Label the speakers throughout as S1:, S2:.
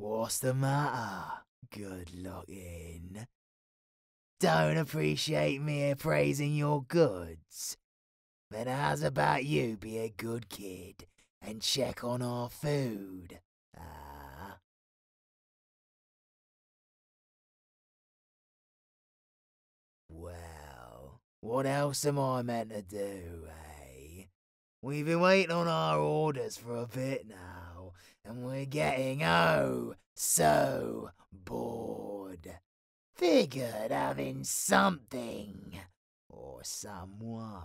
S1: What's the matter? Good looking. Don't appreciate me appraising your goods. Then how's about you be a good kid and check on our food? Ah. Uh... Well, what else am I meant to do, eh? We've been waiting on our orders for a bit now and we're getting oh so bored. Figured having something or someone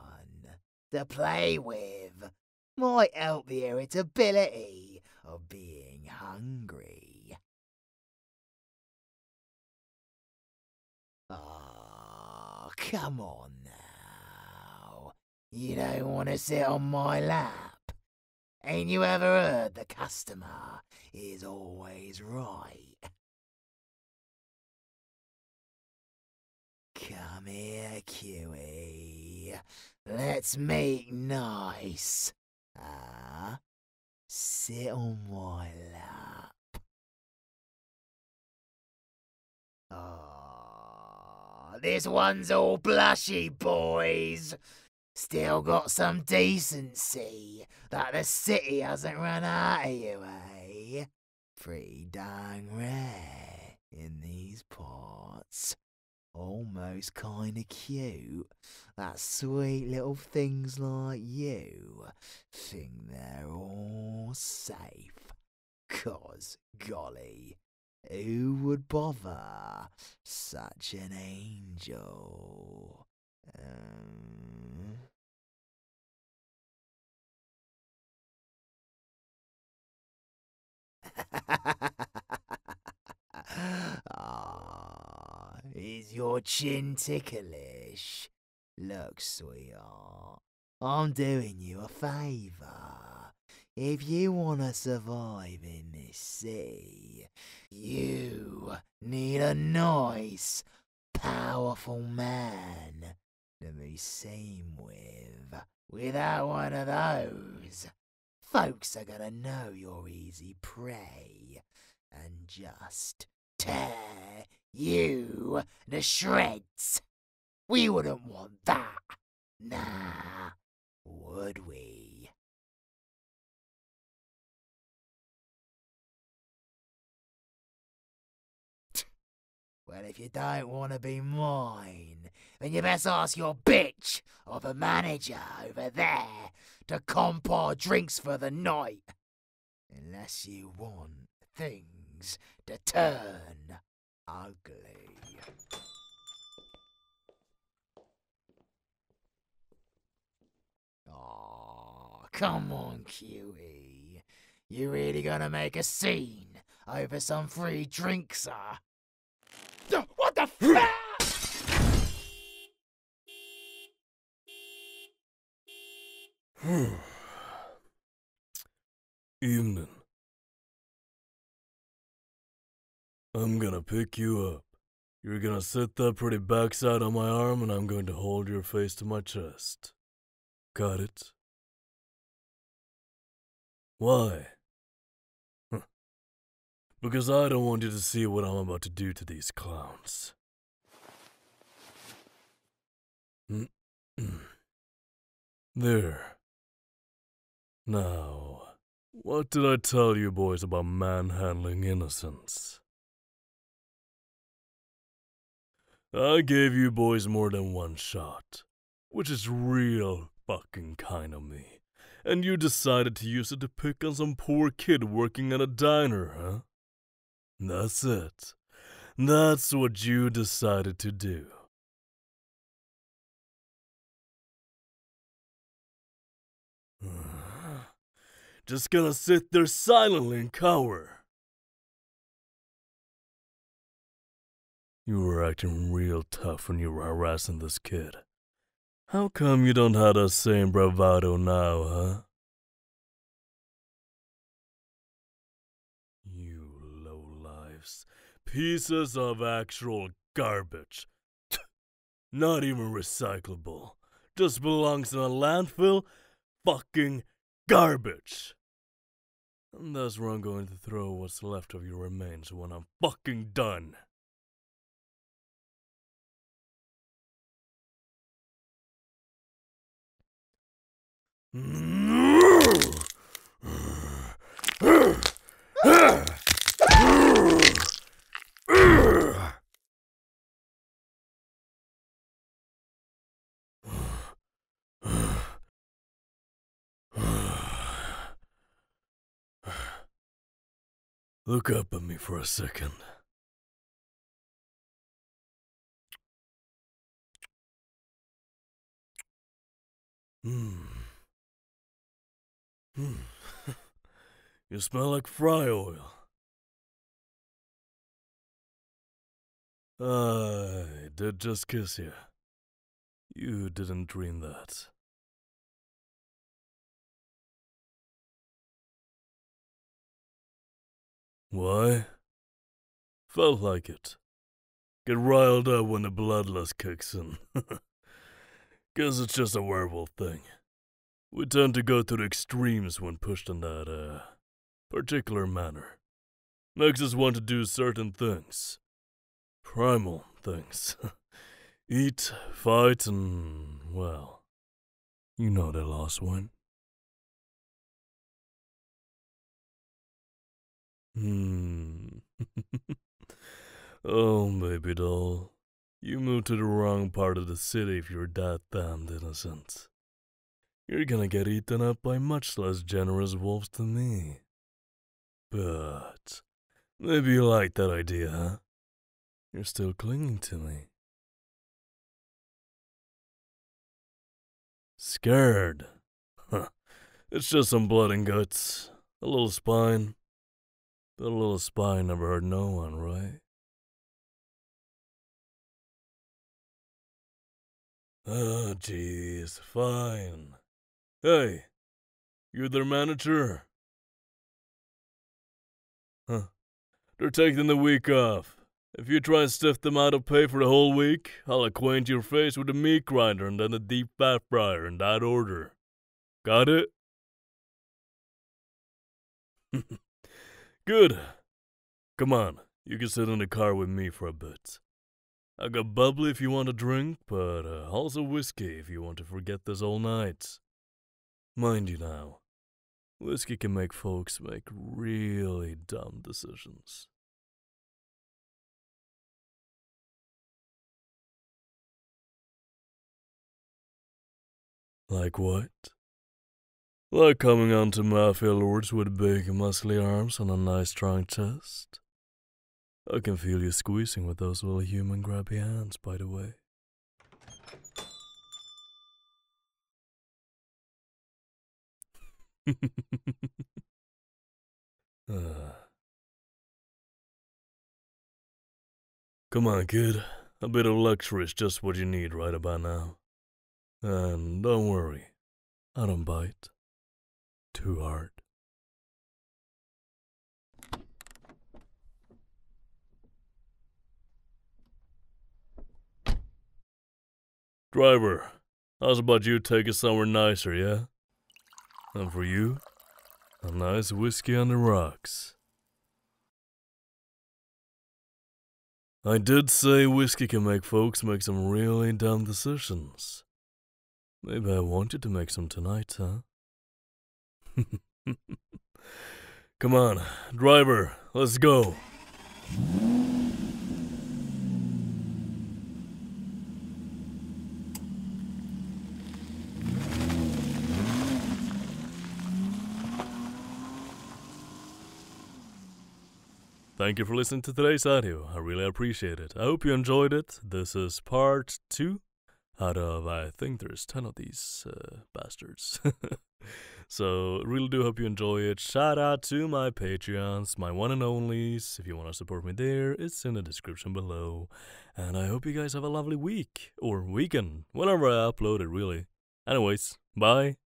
S1: to play with might help the irritability of being hungry.
S2: Ah,
S1: oh, come on now.
S2: You don't want to sit on
S1: my lap. Ain't you ever heard the customer is
S2: always right?
S1: Come here, Kiwi. Let's make nice. Ah, uh, sit on my lap.
S2: Ah, oh, this one's all
S1: blushy, boys. Still got some decency that the city hasn't run out of you, eh? Pretty dang rare in these parts. Almost kinda cute that sweet little things like you think they're all safe. Cause, golly, who would bother such an angel? Um. ah, is your chin ticklish? Look, sweetheart, I'm doing you a favour. If you want to survive in this sea, you need a nice, powerful man to be seen with. Without one of those, folks are gonna know you're easy prey and just tear you to shreds. We wouldn't want that, nah, would
S2: we?
S1: Well, if you don't want to be mine, then you best ask your bitch or the manager over there to our drinks for the night. Unless you want things to turn ugly. Oh, come on, Q.E. You really gonna make a scene over some free drinks, sir? What the fuck?
S3: I'm gonna pick you up. You're gonna sit that pretty backside on my arm, and I'm going to hold your face to my chest. Got it?
S4: Why? Huh.
S3: Because I don't want you to see what I'm about to do to these clowns. there.
S4: Now, what did I tell you boys about manhandling innocence? I gave you
S3: boys more than one shot, which is real fucking kind of me. And you decided to use it to pick on some poor kid working at a diner, huh? That's it. That's what you decided to do.
S2: Just gonna sit there silently and cower.
S4: You were acting real tough when you were harassing this kid. How come you don't have the same bravado now, huh? You
S3: lowlifes. Pieces of actual garbage. Not even recyclable. Just belongs in a landfill? Fucking garbage! And that's where I'm going to throw what's left
S4: of
S2: your remains when I'm fucking done. Look up at me for a second. Hmm. Hmm. you smell like fry oil. I did just kiss you. You didn't dream that. Why?
S3: Felt like it. Get riled up when the bloodlust kicks in. Guess it's just a werewolf thing. We tend to go to the extremes when pushed in that, uh, particular manner. Makes us want to do certain things. Primal things. Eat, fight, and, well, you know the last one.
S2: Hmm.
S3: oh, baby doll. You moved to the wrong part of the city if you're that damned innocent. You're gonna get eaten up by much less generous wolves than me. But maybe you like that idea, huh? You're still clinging to me.
S2: Scared. Huh.
S4: It's just some blood and guts. A little spine. But a little spine
S2: never hurt no one, right? Oh, jeez. Fine. Hey, you are their manager? Huh.
S3: They're taking the week off. If you try and stiff them out of pay for the whole week, I'll acquaint your face with the meat grinder and then the deep fat fryer in that order. Got it?
S4: Good.
S3: Come on, you can sit in the car with me for a bit. I got bubbly if you want a drink, but uh, also whiskey if you want to forget this all night. Mind you now, whiskey can make folks make really dumb decisions.
S2: Like what?
S3: Like coming onto Mafia Lords with big muscly arms and a nice strong chest? I can feel you squeezing with those little human grabby hands, by the way.
S2: uh.
S4: Come on, kid. A bit of luxury is just
S2: what you need right about now. And don't worry, I don't bite too hard.
S3: Driver, how's about you take us somewhere nicer, yeah? And for you, a nice whiskey on the rocks. I did say whiskey can make folks make some really dumb decisions. Maybe I wanted to make some tonight, huh? Come on, driver, let's go. Thank you for listening to today's audio. I really appreciate it. I hope you enjoyed it. This is part two out of, I think there's 10 of these uh, bastards. so, really do hope you enjoy it. Shout out to my Patreons, my one and onlys. If you want to support me there, it's in the description below. And I hope you guys have a lovely week or weekend, whenever I upload it, really. Anyways, bye.